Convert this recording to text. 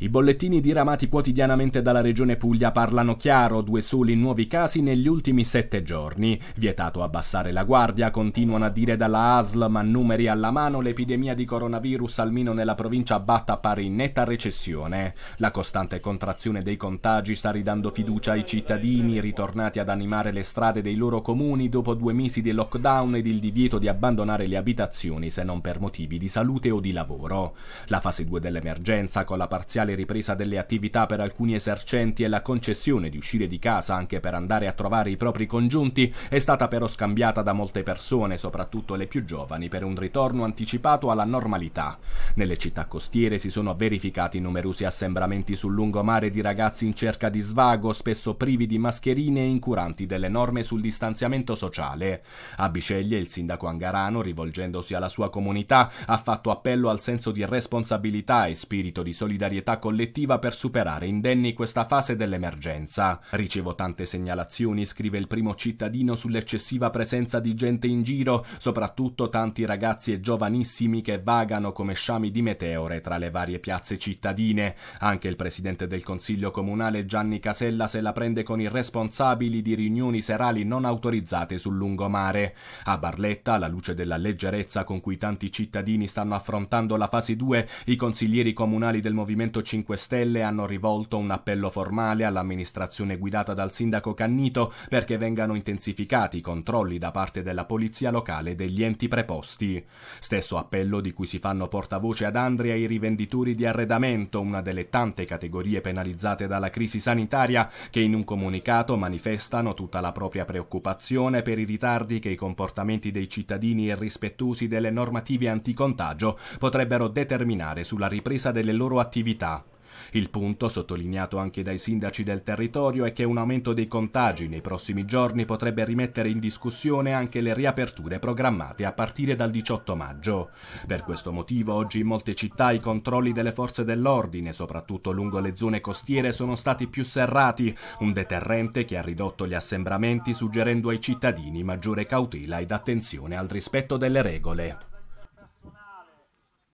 I bollettini diramati quotidianamente dalla Regione Puglia parlano chiaro, due soli nuovi casi negli ultimi sette giorni. Vietato abbassare la guardia, continuano a dire dalla ASL, ma numeri alla mano, l'epidemia di coronavirus almeno nella provincia batta pare in netta recessione. La costante contrazione dei contagi sta ridando fiducia ai cittadini, ritornati ad animare le strade dei loro comuni dopo due mesi di lockdown ed il divieto di abbandonare le abitazioni se non per motivi di salute o di lavoro. La fase 2 dell'emergenza, con la parziale parziale ripresa delle attività per alcuni esercenti e la concessione di uscire di casa anche per andare a trovare i propri congiunti è stata però scambiata da molte persone, soprattutto le più giovani, per un ritorno anticipato alla normalità. Nelle città costiere si sono verificati numerosi assembramenti sul lungomare di ragazzi in cerca di svago, spesso privi di mascherine e incuranti delle norme sul distanziamento sociale. A Biceglie il sindaco Angarano, rivolgendosi alla sua comunità, ha fatto appello al senso di responsabilità e spirito di solidarietà collettiva per superare indenni questa fase dell'emergenza. Ricevo tante segnalazioni, scrive il primo cittadino, sull'eccessiva presenza di gente in giro, soprattutto tanti ragazzi e giovanissimi che vagano come sciami di meteore tra le varie piazze cittadine. Anche il presidente del Consiglio comunale Gianni Casella se la prende con i responsabili di riunioni serali non autorizzate sul lungomare. A Barletta, alla luce della leggerezza con cui tanti cittadini stanno affrontando la fase 2, i consiglieri comunali del Movimento 5 Stelle hanno rivolto un appello formale all'amministrazione guidata dal sindaco Cannito perché vengano intensificati i controlli da parte della polizia locale e degli enti preposti. Stesso appello di cui si fanno portavoce ad Andria i rivenditori di arredamento, una delle tante categorie penalizzate dalla crisi sanitaria, che in un comunicato manifestano tutta la propria preoccupazione per i ritardi che i comportamenti dei cittadini irrispettosi delle normative anticontagio potrebbero determinare sulla ripresa delle loro attività il punto, sottolineato anche dai sindaci del territorio, è che un aumento dei contagi nei prossimi giorni potrebbe rimettere in discussione anche le riaperture programmate a partire dal 18 maggio. Per questo motivo oggi in molte città i controlli delle forze dell'ordine, soprattutto lungo le zone costiere, sono stati più serrati, un deterrente che ha ridotto gli assembramenti suggerendo ai cittadini maggiore cautela ed attenzione al rispetto delle regole.